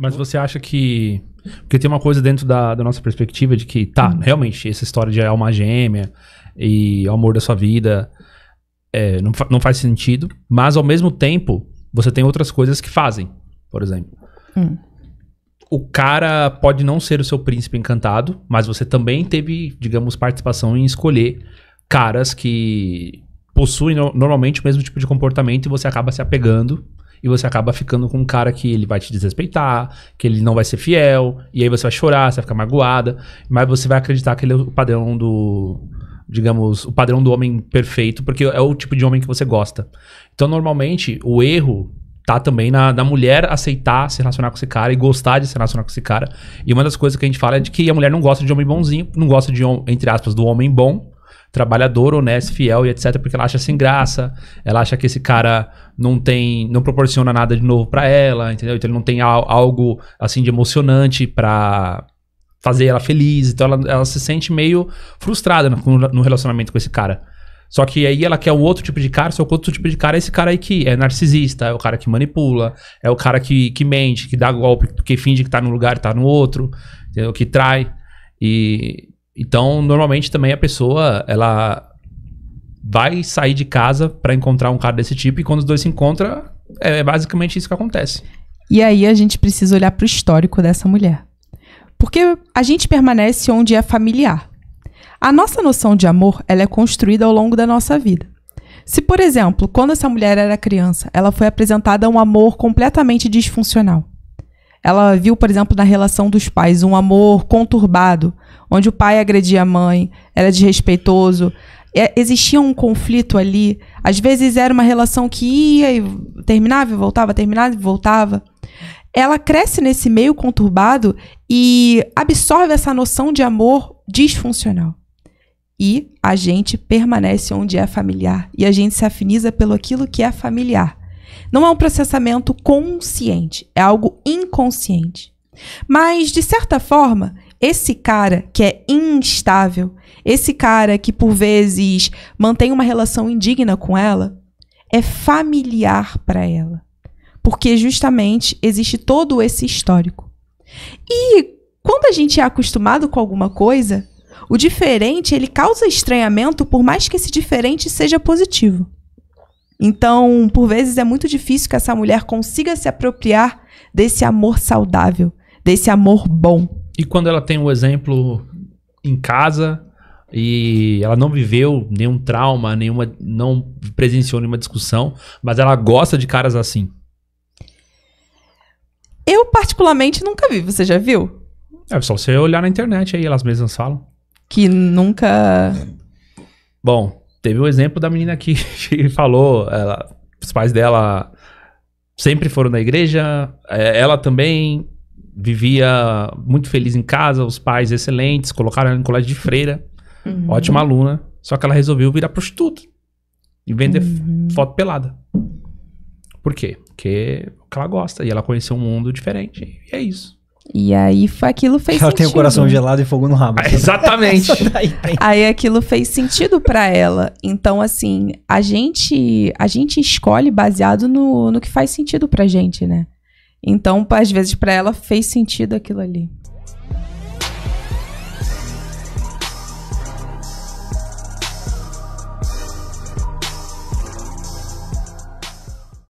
Mas você acha que. Porque tem uma coisa dentro da, da nossa perspectiva de que, tá, hum. realmente, essa história de alma gêmea e o amor da sua vida é, não, fa não faz sentido, mas ao mesmo tempo, você tem outras coisas que fazem, por exemplo. Hum. O cara pode não ser o seu príncipe encantado, mas você também teve, digamos, participação em escolher caras que possuem no normalmente o mesmo tipo de comportamento e você acaba se apegando e você acaba ficando com um cara que ele vai te desrespeitar, que ele não vai ser fiel, e aí você vai chorar, você vai ficar magoada, mas você vai acreditar que ele é o padrão do. Digamos, o padrão do homem perfeito, porque é o tipo de homem que você gosta. Então, normalmente, o erro tá também na, na mulher aceitar se relacionar com esse cara e gostar de se relacionar com esse cara. E uma das coisas que a gente fala é de que a mulher não gosta de homem bonzinho, não gosta de, entre aspas, do homem bom, trabalhador, honesto, fiel e etc, porque ela acha sem graça, ela acha que esse cara não tem, não proporciona nada de novo para ela, entendeu? Então ele não tem algo assim de emocionante para fazer ela feliz, então ela, ela se sente meio frustrada no, no relacionamento com esse cara. Só que aí ela quer um outro tipo de cara, só que outro tipo de cara é esse cara aí que é narcisista, é o cara que manipula, é o cara que, que mente, que dá golpe porque finge que tá num lugar e tá no outro, entendeu? Que trai. E, então, normalmente também a pessoa, ela vai sair de casa para encontrar um cara desse tipo e quando os dois se encontram, é basicamente isso que acontece. E aí a gente precisa olhar para o histórico dessa mulher. Porque a gente permanece onde é familiar. A nossa noção de amor, ela é construída ao longo da nossa vida. Se, por exemplo, quando essa mulher era criança, ela foi apresentada a um amor completamente disfuncional. Ela viu, por exemplo, na relação dos pais um amor conturbado, onde o pai agredia a mãe, era é desrespeitoso, é, existia um conflito ali. Às vezes era uma relação que ia e terminava e voltava, terminava e voltava. Ela cresce nesse meio conturbado e absorve essa noção de amor disfuncional. E a gente permanece onde é familiar e a gente se afiniza pelo aquilo que é familiar. Não é um processamento consciente, é algo inconsciente. Mas, de certa forma, esse cara que é instável, esse cara que por vezes mantém uma relação indigna com ela, é familiar para ela. Porque justamente existe todo esse histórico. E quando a gente é acostumado com alguma coisa, o diferente ele causa estranhamento por mais que esse diferente seja positivo. Então, por vezes é muito difícil que essa mulher consiga se apropriar desse amor saudável, desse amor bom. E quando ela tem um exemplo em casa e ela não viveu nenhum trauma, nenhuma não presenciou nenhuma discussão, mas ela gosta de caras assim. Eu particularmente nunca vi, você já viu? É só você olhar na internet aí, elas mesmas falam. Que nunca Bom, Teve o exemplo da menina que, falou, ela, os pais dela sempre foram na igreja, é, ela também vivia muito feliz em casa, os pais excelentes, colocaram ela em colégio de freira, uhum. ótima aluna, só que ela resolveu virar prostituta e vender uhum. foto pelada. Por quê? Porque ela gosta e ela conheceu um mundo diferente. E é isso. E aí aquilo fez ela sentido. Ela tem o coração gelado e fogo no rabo. exatamente. aí aquilo fez sentido para ela. Então, assim, a gente a gente escolhe baseado no, no que faz sentido pra gente, né? Então, às vezes, para ela fez sentido aquilo ali.